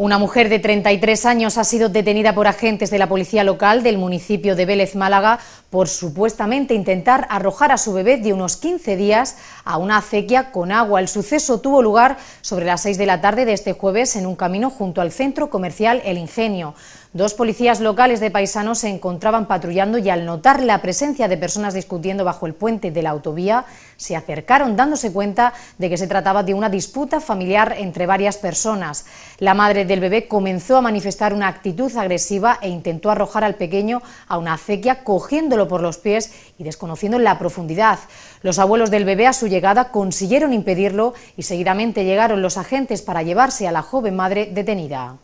Una mujer de 33 años ha sido detenida por agentes de la policía local del municipio de Vélez, Málaga, por supuestamente intentar arrojar a su bebé de unos 15 días a una acequia con agua. El suceso tuvo lugar sobre las 6 de la tarde de este jueves en un camino junto al centro comercial El Ingenio. Dos policías locales de paisanos se encontraban patrullando y al notar la presencia de personas discutiendo bajo el puente de la autovía, se acercaron dándose cuenta de que se trataba de una disputa familiar entre varias personas. La madre del bebé comenzó a manifestar una actitud agresiva e intentó arrojar al pequeño a una acequia cogiéndolo por los pies y desconociendo la profundidad. Los abuelos del bebé a su llegada consiguieron impedirlo y seguidamente llegaron los agentes para llevarse a la joven madre detenida.